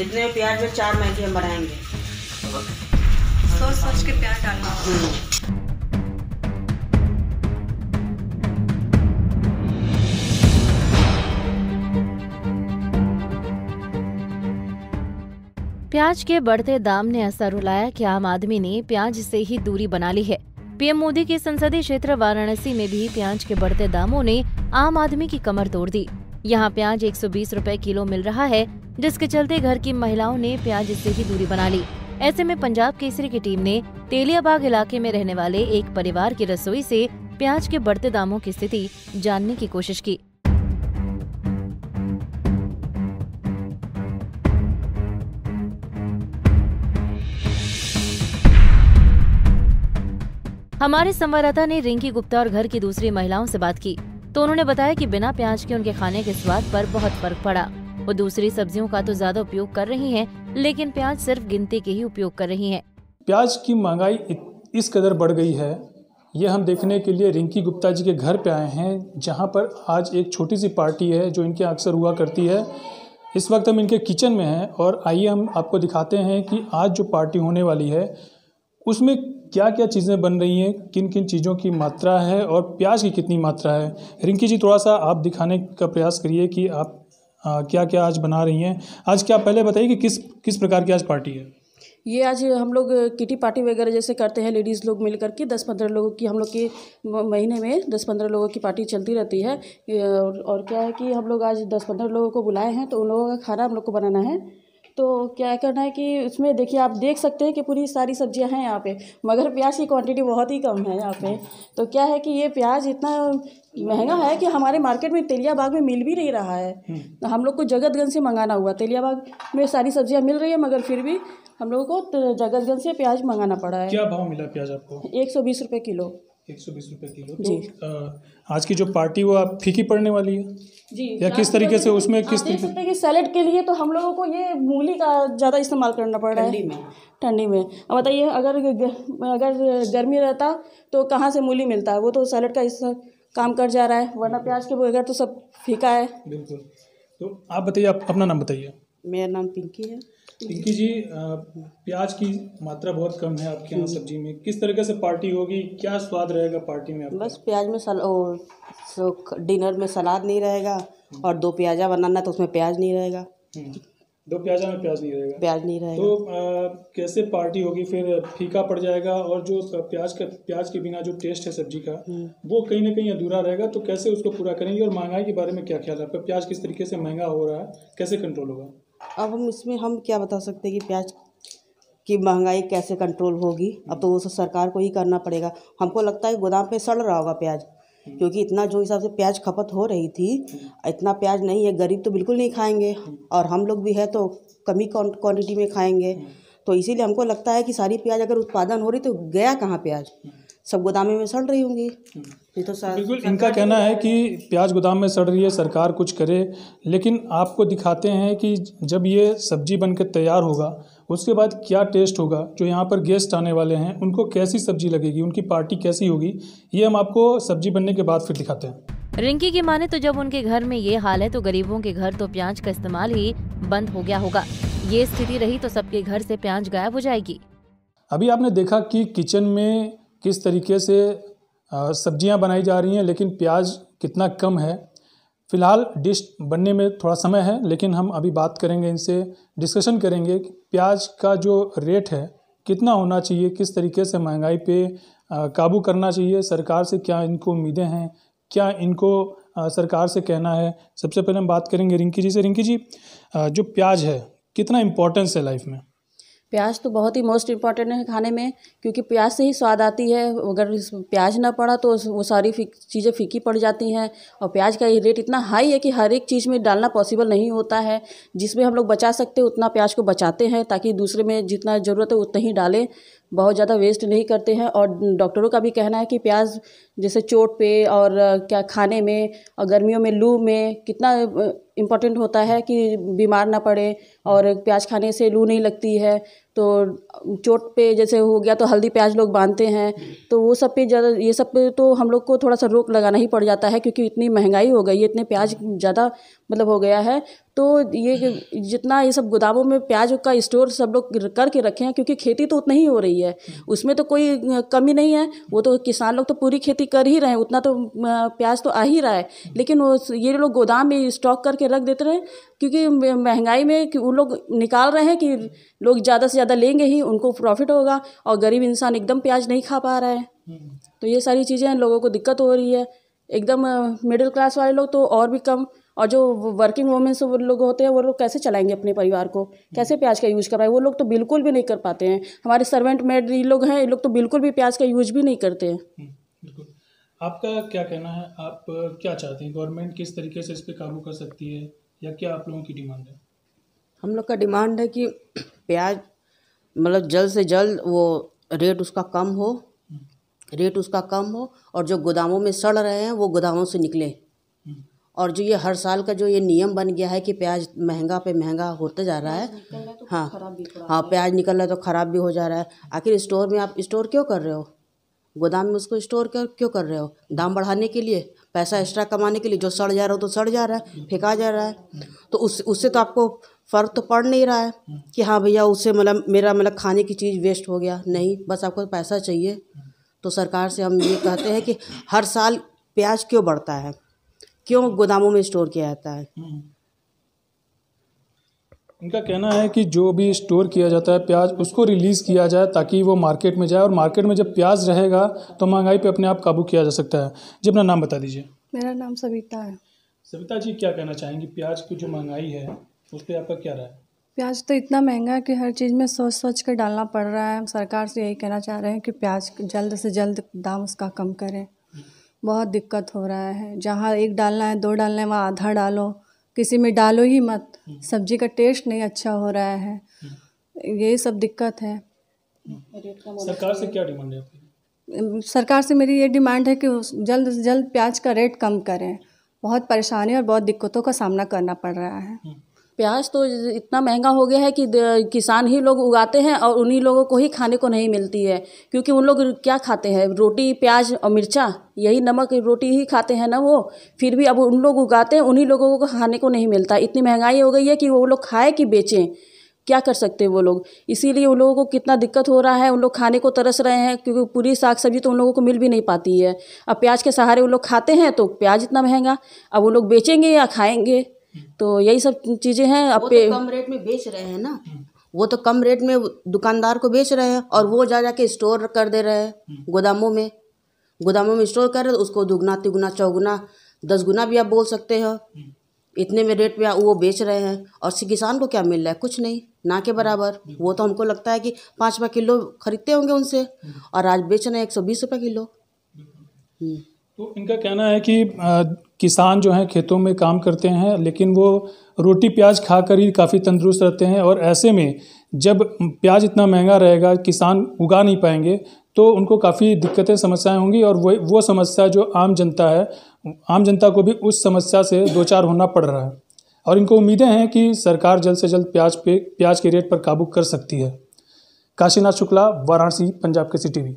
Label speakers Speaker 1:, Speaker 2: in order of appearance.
Speaker 1: जितने प्याज में चार मैगी हम बनाएंगे सोच सोच के प्याज डालना
Speaker 2: प्याज के बढ़ते दाम ने असर रुलाया कि आम आदमी ने प्याज से ही दूरी बना ली है पीएम मोदी के संसदीय क्षेत्र वाराणसी में भी प्याज के बढ़ते दामों ने आम आदमी की कमर तोड़ दी यहाँ प्याज 120 रुपए किलो मिल रहा है जिसके चलते घर की महिलाओं ने प्याज इससे ही दूरी बना ली ऐसे में पंजाब केसरी की टीम ने तेलियाबाग इलाके में रहने वाले एक परिवार की रसोई से प्याज के बढ़ते दामों की स्थिति जानने की कोशिश की हमारे संवाददाता ने रिंकी गुप्ता और घर की दूसरी महिलाओं से बात की तो उन्होंने बताया कि बिना प्याज के उनके खाने के स्वाद पर बहुत फर्क पड़ा वो दूसरी सब्जियों का तो ज्यादा उपयोग कर रही हैं, लेकिन प्याज सिर्फ गिनती के ही उपयोग कर रही हैं।
Speaker 3: प्याज की महंगाई इस कदर बढ़ गई है ये हम देखने के लिए रिंकी गुप्ता जी के घर पे आए हैं जहाँ पर आज एक छोटी सी पार्टी है जो इनके अक्सर हुआ करती है इस वक्त हम इनके किचन में हैं और आइए हम आपको दिखाते हैं कि आज जो पार्टी होने वाली है उसमें क्या क्या चीज़ें बन रही हैं किन किन चीज़ों की मात्रा है और प्याज की कितनी मात्रा है रिंकी जी थोड़ा सा आप दिखाने का प्रयास करिए कि आप आ, क्या क्या आज बना रही हैं आज क्या पहले बताइए कि किस किस प्रकार की आज पार्टी है
Speaker 4: ये आज हम लोग किटी पार्टी वगैरह जैसे करते हैं लेडीज़ लोग मिल करके दस पंद्रह लोगों की हम लोग के महीने में दस पंद्रह लोगों की पार्टी चलती रहती है और क्या है कि हम लोग आज दस पंद्रह लोगों को बुलाए हैं तो उन लोगों का खाना हम लोग को बनाना है तो क्या करना है कि उसमें देखिए आप देख सकते हैं कि पूरी सारी सब्जियां हैं यहाँ पे मगर प्याज की क्वांटिटी बहुत ही कम है यहाँ पे तो क्या है कि ये प्याज इतना महंगा है कि हमारे मार्केट में तेलियाबाग में मिल भी नहीं रहा है हम्म। तो हम लोग को जगतगंज से मंगाना हुआ तेलियाबाग में सारी सब्जियां मिल रही है मगर फिर भी हम लोगों को जगतगंज से प्याज मंगाना पड़ा है क्या
Speaker 3: भाव मिला प्याज आपको
Speaker 4: एक सौ बीस रुपये किलो
Speaker 3: किलो तो आ, आज की जो पार्टी वो आप फीकी पड़ने वाली है
Speaker 4: जी या किस तरीके से उसमें किस तरीके से कि सैलेड के लिए तो हम लोगों को ये मूली का ज़्यादा इस्तेमाल करना पड़ रहा है ठंडी में अब बताइए अगर अगर गर्मी रहता तो कहाँ से मूली मिलता है वो तो सैलड का इस काम कर जा रहा है वरना प्याज के बगैर तो सब फीका है
Speaker 3: बिल्कुल तो आप बताइए आप अपना नाम बताइए
Speaker 1: मेरा नाम पिंकी
Speaker 3: है पिंकी जी प्याज की मात्रा बहुत कम है आपके यहाँ सब्जी में किस तरीके से पार्टी होगी क्या स्वाद रहेगा पार्टी में बस
Speaker 1: प्याज में सल डिनर में सलाद नहीं रहेगा हम्म। और दो प्याजा बनाना तो उसमें प्याज नहीं रहेगा
Speaker 3: हम्म। दो प्याजा में प्याज नहीं रहेगा प्याज नहीं रहेगा तो आ, कैसे पार्टी होगी फिर फीका पड़ जाएगा और जो प्याज का प्याज के बिना जो टेस्ट है सब्जी का हम्म। वो कहीं ना कहीं अधूरा रहेगा तो कैसे उसको पूरा करेंगे और महंगाई के बारे में क्या ख्याल है आपका प्याज किस तरीके से महंगा हो रहा है कैसे कंट्रोल होगा
Speaker 1: अब हम इसमें हम क्या बता सकते हैं कि प्याज की महंगाई कैसे कंट्रोल होगी अब तो वो सब सरकार को ही करना पड़ेगा हमको लगता है गोदाम पे सड़ रहा होगा प्याज क्योंकि इतना जो हिसाब से प्याज खपत हो रही थी इतना प्याज नहीं है गरीब तो बिल्कुल नहीं खाएंगे और हम लोग भी है तो कमी क्वान्टिटी में खाएंगे तो इसीलिए हमको लगता है कि सारी प्याज अगर उत्पादन हो रही तो गया कहाँ प्याज सब गोदामे में सड़ रही होंगी ये तो बिल्कुल इनका कहना है
Speaker 3: कि प्याज गोदाम में सड़ रही है सरकार कुछ करे लेकिन आपको दिखाते हैं कि जब ये सब्जी बनकर तैयार होगा उसके बाद क्या टेस्ट होगा जो यहाँ पर गेस्ट आने वाले हैं उनको कैसी सब्जी लगेगी उनकी पार्टी कैसी होगी ये हम आपको सब्जी बनने के बाद फिर दिखाते हैं
Speaker 2: रिंकी की माने तो जब उनके घर में ये हाल है तो गरीबों के घर तो प्याज का इस्तेमाल ही बंद हो गया होगा ये स्थिति रही तो सबके घर से प्याज गायब हो जाएगी
Speaker 3: अभी आपने देखा कि किचन में किस तरीके से सब्जियां बनाई जा रही हैं लेकिन प्याज कितना कम है फ़िलहाल डिश बनने में थोड़ा समय है लेकिन हम अभी बात करेंगे इनसे डिस्कशन करेंगे कि प्याज का जो रेट है कितना होना चाहिए किस तरीके से महंगाई पे काबू करना चाहिए सरकार से क्या इनको उम्मीदें हैं क्या इनको सरकार से कहना है सबसे पहले हम बात करेंगे रिंकी जी से रिंकी जी जो प्याज है कितना इम्पोर्टेंस है लाइफ में
Speaker 4: प्याज तो बहुत ही मोस्ट इम्पॉर्टेंट है खाने में क्योंकि प्याज से ही स्वाद आती है अगर प्याज ना पड़ा तो वो सारी चीज़ें फीकी पड़ जाती हैं और प्याज का रेट इतना हाई है कि हर एक चीज़ में डालना पॉसिबल नहीं होता है जिसमें हम लोग बचा सकते उतना प्याज को बचाते हैं ताकि दूसरे में जितना ज़रूरत है उतना ही डालें बहुत ज़्यादा वेस्ट नहीं करते हैं और डॉक्टरों का भी कहना है कि प्याज़ जैसे चोट पे और क्या खाने में और गर्मियों में लू में कितना इम्पोर्टेंट होता है कि बीमार ना पड़े और प्याज खाने से लू नहीं लगती है तो चोट पे जैसे हो गया तो हल्दी प्याज लोग बांधते हैं तो वो सब पे ज़्यादा ये सब पे तो हम लोग को थोड़ा सा रोक लगाना ही पड़ जाता है क्योंकि इतनी महंगाई हो गई है इतने प्याज ज़्यादा मतलब हो गया है तो ये जितना ये सब गोदामों में प्याज का स्टोर सब लोग करके रखे हैं क्योंकि खेती तो उतनी ही हो रही है उसमें तो कोई कमी नहीं है वो तो किसान लोग तो पूरी खेती कर ही रहे हैं उतना तो प्याज तो आ ही रहा है लेकिन वो ये लोग गोदाम में स्टॉक करके रख देते रहे क्योंकि महंगाई में कि उन लोग निकाल रहे हैं कि लोग ज़्यादा से ज़्यादा लेंगे ही उनको प्रॉफिट होगा और गरीब इंसान एकदम प्याज नहीं खा पा रहा है तो ये सारी चीज़ें लोगों को दिक्कत हो रही है एकदम मिडिल क्लास वाले लोग तो और भी कम और जो वर्किंग वुमेन्स लोग होते हैं वो लोग कैसे चलाएंगे अपने परिवार को कैसे प्याज का यूज़ कर पाएंगे वो लोग तो बिल्कुल भी नहीं कर पाते हैं हमारे सर्वेंट मेड ये लोग हैं ये लोग तो बिल्कुल भी प्याज का यूज भी नहीं करते हैं हम्म,
Speaker 3: आपका क्या कहना है आप क्या चाहते हैं गवर्नमेंट किस तरीके से इस पर काबू कर सकती है या क्या आप लोगों की डिमांड है
Speaker 1: हम लोग का डिमांड है कि प्याज मतलब जल्द से जल्द वो रेट उसका कम हो रेट हम्म। उसका कम हो और जो गोदामों में सड़ रहे हैं वो गोदामों से निकले और जो ये हर साल का जो ये नियम बन गया है कि प्याज महंगा पे महंगा होता जा रहा है हाँ हाँ प्याज निकल रहा है तो हाँ। ख़राब हाँ, तो भी हो जा रहा है आखिर स्टोर में आप स्टोर क्यों कर रहे हो गोदाम में उसको स्टोर क्यों क्यों कर रहे हो दाम बढ़ाने के लिए पैसा एक्स्ट्रा कमाने के लिए जो सड़ जा रहा हो तो सड़ जा रहा है फेंका जा रहा है तो उस उससे तो आपको फ़र्क तो पड़ नहीं रहा है कि हाँ भैया उससे मतलब मेरा मतलब खाने की चीज़ वेस्ट हो गया नहीं बस आपको पैसा चाहिए तो सरकार से हम ये कहते हैं कि हर साल प्याज क्यों बढ़ता है क्यों गोदामों में स्टोर किया जाता है हम्म।
Speaker 3: उनका कहना है कि जो भी स्टोर किया जाता है प्याज उसको रिलीज़ किया जाए ताकि वो मार्केट में जाए और मार्केट में जब प्याज रहेगा तो महंगाई पे अपने आप काबू किया जा सकता है जी अपना नाम बता दीजिए
Speaker 4: मेरा नाम सविता है
Speaker 3: सविता जी क्या कहना चाहेंगी प्याज की जो महंगाई है उस पर आपका क्या राय है
Speaker 4: प्याज तो इतना महंगा है कि हर चीज़ में सोच सोच कर डालना पड़ रहा है हम सरकार से यही कहना चाह रहे हैं कि प्याज जल्द से जल्द दाम उसका कम करें बहुत दिक्कत हो रहा है जहाँ एक डालना है दो डालना है वहाँ आधा डालो किसी में डालो ही मत हम्म। सब्जी का टेस्ट नहीं अच्छा हो रहा है हम्म। ये सब दिक्कत है
Speaker 3: हम्म। सरकार से क्या डिमांड
Speaker 4: है सरकार से मेरी ये डिमांड है कि जल्द से जल्द प्याज का रेट कम करें बहुत परेशानी और बहुत दिक्कतों का सामना करना पड़ रहा है प्याज तो इतना महंगा हो गया है कि किसान ही लोग उगाते हैं और उन्हीं लोगों को ही खाने को नहीं मिलती है क्योंकि उन लोग क्या खाते हैं रोटी प्याज और मिर्चा यही नमक रोटी ही खाते हैं ना वो फिर भी अब उन लोग उगाते हैं उन्हीं लोगों को खाने को नहीं मिलता इतनी महंगाई हो गई है कि वो लोग खाए कि बेचें क्या कर सकते हैं वो लोग इसीलिए उन लोगों को कितना दिक्कत हो रहा है उन लोग खाने को तरस रहे हैं क्योंकि पूरी साग सब्जी तो उन लोगों को मिल भी नहीं पाती है अब प्याज के सहारे वो लोग खाते हैं तो प्याज इतना महंगा अब वो
Speaker 1: लोग बेचेंगे या खाएंगे तो यही सब चीज़ें हैं आप तो कम रेट में बेच रहे हैं ना वो तो कम रेट में दुकानदार को बेच रहे हैं और वो जा जाके स्टोर कर दे रहे हैं गोदामों में गोदामों में स्टोर कर रहे तो उसको दुगना तिगुना चौगुना दस गुना भी आप बोल सकते हो इतने में रेट में वो बेच रहे हैं और किसान को क्या मिल रहा है कुछ नहीं ना के बराबर वो तो हमको लगता है कि पाँच रुपये किलो खरीदते होंगे उनसे और आज बेच रहे हैं एक सौ बीस रुपये किलो
Speaker 3: हम्म। तो इनका कहना है कि आ, किसान जो हैं खेतों में काम करते हैं लेकिन वो रोटी प्याज खा कर ही काफ़ी तंदुरुस्त रहते हैं और ऐसे में जब प्याज इतना महंगा रहेगा किसान उगा नहीं पाएंगे तो उनको काफ़ी दिक्कतें समस्याएं होंगी और वो वो समस्या जो आम जनता है आम जनता को भी उस समस्या से दो चार होना पड़ रहा है और इनको उम्मीदें हैं कि सरकार जल्द से जल्द प्याज पे प्याज के रेट पर काबू कर सकती है काशीनाथ शुक्ला वाराणसी पंजाब के सी टी